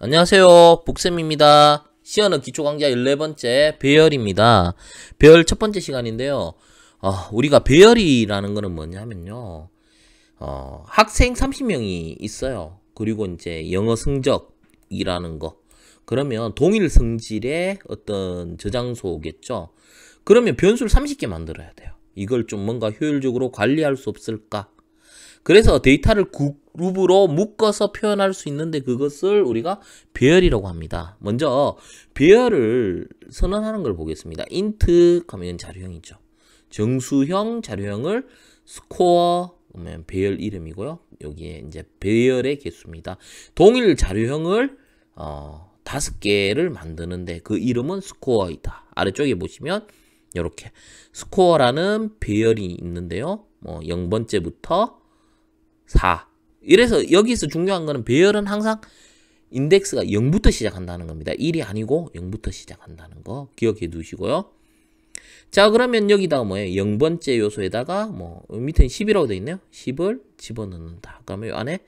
안녕하세요 복쌤입니다 시어는 기초 강좌 11번째 배열입니다 배열 첫 번째 시간인데요 어, 우리가 배열이라는 거는 뭐냐면요 어, 학생 30명이 있어요 그리고 이제 영어 성적이라는 거 그러면 동일 성질의 어떤 저장소겠죠 그러면 변수를 30개 만들어야 돼요 이걸 좀 뭔가 효율적으로 관리할 수 없을까 그래서 데이터를 그룹으로 묶어서 표현할 수 있는데 그것을 우리가 배열이라고 합니다. 먼저 배열을 선언하는 걸 보겠습니다. int 하면 자료형이죠. 정수형 자료형을 스코어 그러면 배열 이름이고요. 여기에 이제 배열의 개수입니다. 동일 자료형을 어 다섯 개를 만드는데 그 이름은 스코어이다. 아래쪽에 보시면 이렇게 스코어라는 배열이 있는데요. 뭐 0번째부터 4. 이래서 여기서 중요한 거는 배열은 항상 인덱스가 0부터 시작한다는 겁니다. 1이 아니고 0부터 시작한다는 거 기억해 두시고요. 자 그러면 여기다가 뭐예요? 0번째 요소에다가 뭐 밑에 10이라고 되어 있네요. 10을 집어넣는다. 그러면 요 안에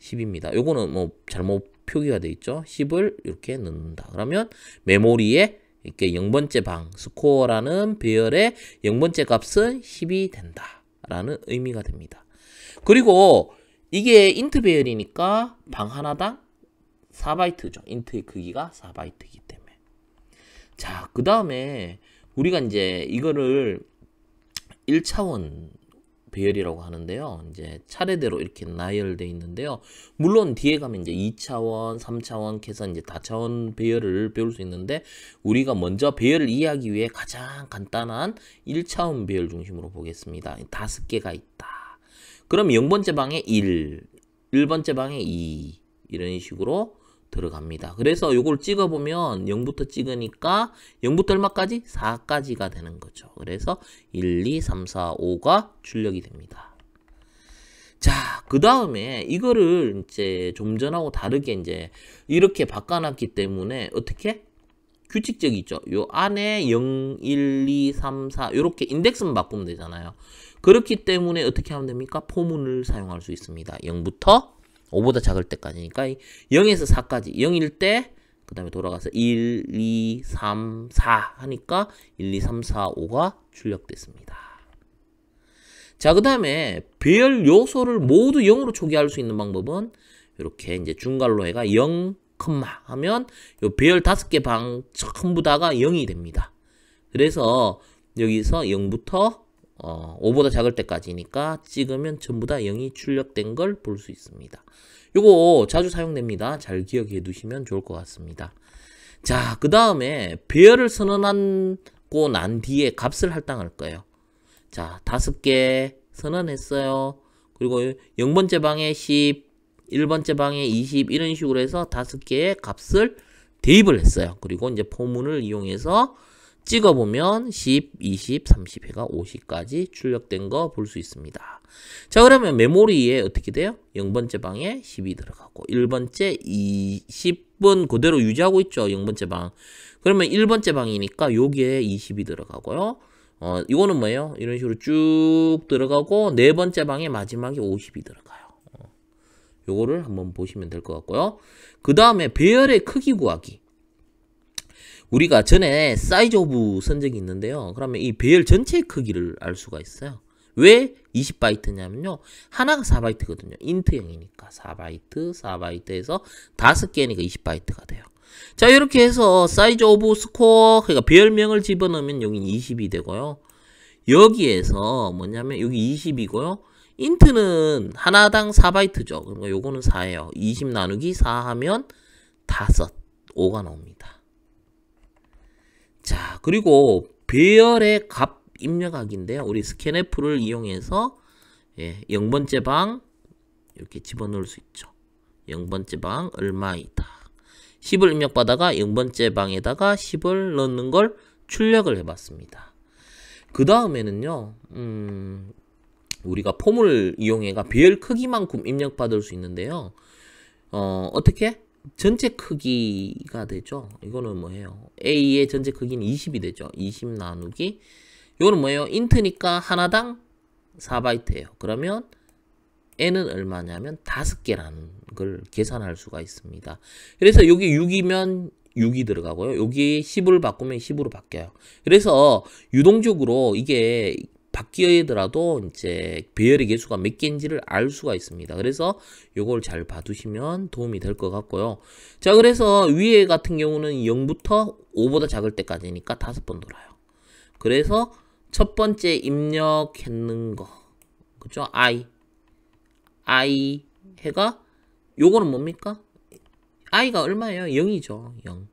10입니다. 요거는 뭐 잘못 표기가 되어 있죠. 10을 이렇게 넣는다. 그러면 메모리에 이렇게 0번째 방 스코어라는 배열의 0번째 값은 10이 된다라는 의미가 됩니다. 그리고 이게 인트 배열이니까 방 하나당 4바이트죠. 인트의 크기가 4바이트이기 때문에. 자, 그 다음에 우리가 이제 이거를 1차원 배열이라고 하는데요. 이제 차례대로 이렇게 나열되어 있는데요. 물론 뒤에 가면 이제 2차원, 3차원, 계산 이제 다차원 배열을 배울 수 있는데 우리가 먼저 배열을 이해하기 위해 가장 간단한 1차원 배열 중심으로 보겠습니다. 다섯 개가 있다. 그럼 0번째 방에 1, 1번째 방에 2 이런 식으로 들어갑니다. 그래서 이걸 찍어보면 0부터 찍으니까 0부터 얼마까지? 4까지가 되는 거죠. 그래서 1, 2, 3, 4, 5가 출력이 됩니다. 자, 그 다음에 이거를 이제 좀 전하고 다르게 이제 이렇게 바꿔놨기 때문에 어떻게? 규칙적이죠. 요 안에 0, 1, 2, 3, 4 이렇게 인덱스만 바꾸면 되잖아요. 그렇기 때문에 어떻게 하면 됩니까? 포문을 사용할 수 있습니다. 0부터 5보다 작을 때까지니까 0에서 4까지 0일 때 그 다음에 돌아가서 1, 2, 3, 4 하니까 1, 2, 3, 4, 5가 출력됐습니다. 자, 그 다음에 배열 요소를 모두 0으로 초기할 화수 있는 방법은 이렇게 이제 중괄로 해가 0, 컴마 하면 요 배열 5개방 전부 다가 0이 됩니다. 그래서 여기서 0부터 어, 5보다 작을 때까지니까 찍으면 전부 다 0이 출력된 걸 볼 수 있습니다. 요거 자주 사용됩니다. 잘 기억해 두시면 좋을 것 같습니다. 자, 그 다음에 배열을 선언하고 난 뒤에 값을 할당할 거예요. 자, 다섯 개 선언했어요. 그리고 0번째 방에 10, 1번째 방에 20 이런 식으로 해서 다섯 개의 값을 대입을 했어요. 그리고 이제 포문을 이용해서 찍어보면 10, 20, 30회가 50까지 출력된 거 볼 수 있습니다. 자 그러면 메모리에 어떻게 돼요? 0번째 방에 10이 들어가고 1번째 2 0분 그대로 유지하고 있죠. 0번째 방. 그러면 1번째 방이니까 여기에 20이 들어가고요. 어 이거는 뭐예요? 이런 식으로 쭉 들어가고 네 번째 방에 마지막에 50이 들어가요. 어, 요거를 한번 보시면 될 것 같고요. 그 다음에 배열의 크기 구하기. 우리가 전에 사이즈 오브 선적이 있는데요. 그러면 이 배열 전체 크기를 알 수가 있어요. 왜 20바이트냐면요. 하나가 4바이트거든요. 인트형이니까 4바이트, 4바이트에서 5개니까 20바이트가 돼요. 자 이렇게 해서 사이즈 오브 스코어 그러니까 배열명을 집어넣으면 여기 20이 되고요. 여기에서 뭐냐면 여기 20이고요. 인트는 하나당 4바이트죠. 그러니까 요거는 4예요. 20 나누기 4 하면 5, 5가 나옵니다. 자, 그리고 배열의 값 입력하기인데요. 우리 스캔F를 이용해서 예, 0번째 방 이렇게 집어넣을 수 있죠. 0번째 방 얼마이다. 10을 입력받아가 0번째 방에다가 10을 넣는 걸 출력을 해봤습니다. 그 다음에는요. 음, 우리가 폼을 이용해가 배열 크기만큼 입력받을 수 있는데요. 어, 어떻게? 전체 크기가 되죠. 이거는 뭐예요? A의 전체 크기는 20이 되죠. 20 나누기. 이거는 뭐예요? 인트니까 하나당 4바이트예요. 그러면 n은 얼마냐면 5개라는 걸 계산할 수가 있습니다. 그래서 여기 6이면 6이 들어가고요. 여기 10을 바꾸면 10으로 바뀌어요. 그래서 유동적으로 이게 바뀌어야더라도 이제 배열의 개수가 몇 개인지를 알 수가 있습니다. 그래서 요걸 잘 봐두시면 도움이 될 것 같고요. 자 그래서 위에 같은 경우는 0부터 5보다 작을 때까지니까 다섯 번 돌아요. 그래서 첫 번째 입력했는 거 그죠? i i 해가 요거는 뭡니까? i가 얼마예요? 0이죠. 0.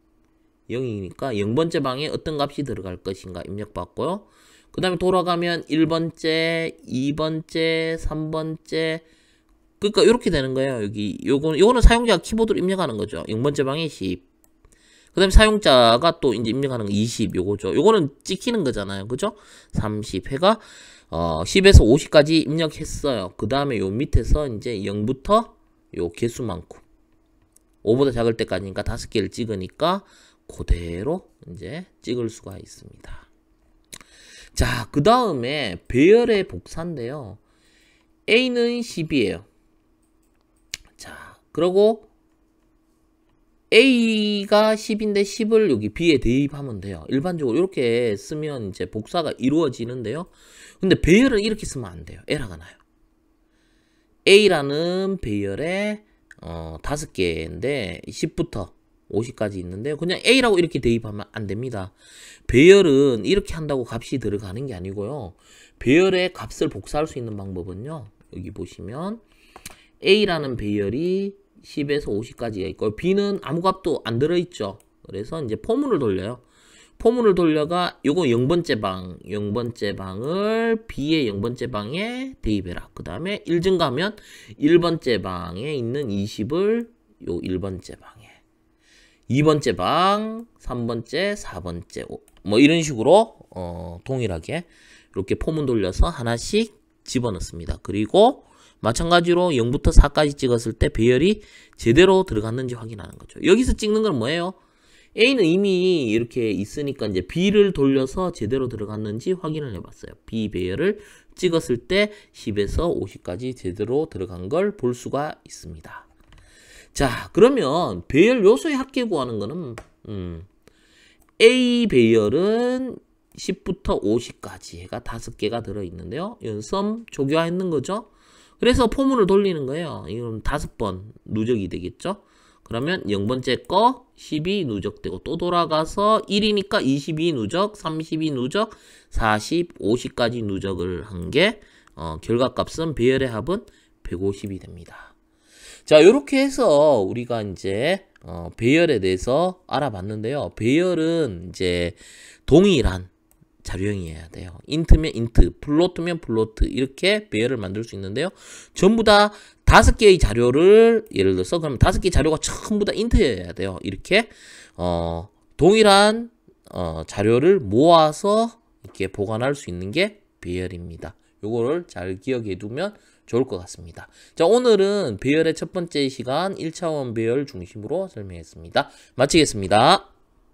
0이니까 0번째 방에 어떤 값이 들어갈 것인가 입력받고요. 그 다음에 돌아가면 1번째, 2번째, 3번째 그러니까 이렇게 되는 거예요. 여기 요거는 요거는 사용자가 키보드로 입력하는 거죠. 6번째 방에 10. 그다음에 사용자가 또 이제 입력하는 거 20 요거죠. 요거는 찍히는 거잖아요. 그죠? 30 해가 어 10에서 50까지 입력했어요. 그다음에 요 밑에서 이제 0부터 요 개수만큼 5보다 작을 때까지니까 5개를 찍으니까 그대로 이제 찍을 수가 있습니다. 자, 그 다음에 배열의 복사인데요. A는 10이에요. 자, 그러고 A가 10인데 10을 여기 B에 대입하면 돼요. 일반적으로 이렇게 쓰면 이제 복사가 이루어지는데요. 근데 배열을 이렇게 쓰면 안 돼요. 에러가 나요. A라는 배열에 어, 5개인데 10부터 50까지 있는데 그냥 A라고 이렇게 대입하면 안 됩니다. 배열은 이렇게 한다고 값이 들어가는 게 아니고요. 배열의 값을 복사할 수 있는 방법은요. 여기 보시면 A라는 배열이 10에서 50까지가 있고 B는 아무 값도 안 들어있죠. 그래서 이제 포문을 돌려요. 포문을 돌려가 요거 0번째 방, 0번째 방을 B의 0번째 방에 대입해라. 그 다음에 1증가면 1번째 방에 있는 20을 요 1번째 방에 2번째 방, 3번째, 4번째, 5. 뭐 이런 식으로 어, 동일하게 이렇게 폼을 돌려서 하나씩 집어넣습니다. 그리고 마찬가지로 0부터 4까지 찍었을 때 배열이 제대로 들어갔는지 확인하는 거죠. 여기서 찍는 건 뭐예요? A는 이미 이렇게 있으니까 이제 B를 돌려서 제대로 들어갔는지 확인을 해봤어요. B 배열을 찍었을 때 10에서 50까지 제대로 들어간 걸 볼 수가 있습니다. 자 그러면 배열 요소의 합계 구하는 거는 음, A 배열은 10부터 50까지가 5 개가 들어있는데요. 연섬 조교화했는 거죠. 그래서 포문을 돌리는 거예요. 이건 5번 누적이 되겠죠. 그러면 0번째 거12 누적되고 또 돌아가서 1이니까 22 누적, 32 누적, 40, 50까지 누적을 한게 어, 결과값은 배열의 합은 150이 됩니다. 자, 이렇게 해서 우리가 이제 어, 배열에 대해서 알아봤는데요. 배열은 이제 동일한 자료형이어야 돼요. 인트면 인트, 플로트면 플로트 이렇게 배열을 만들 수 있는데요. 전부 다 다섯 개의 자료를 예를 들어서 그럼 다섯 개 자료가 전부 다 인트여야 돼요. 이렇게 어, 동일한 어, 자료를 모아서 이렇게 보관할 수 있는 게 배열입니다. 요거를 잘 기억해 두면 좋을 것 같습니다. 자 오늘은 배열의 첫 번째 시간 1차원 배열 중심으로 설명했습니다. 마치겠습니다.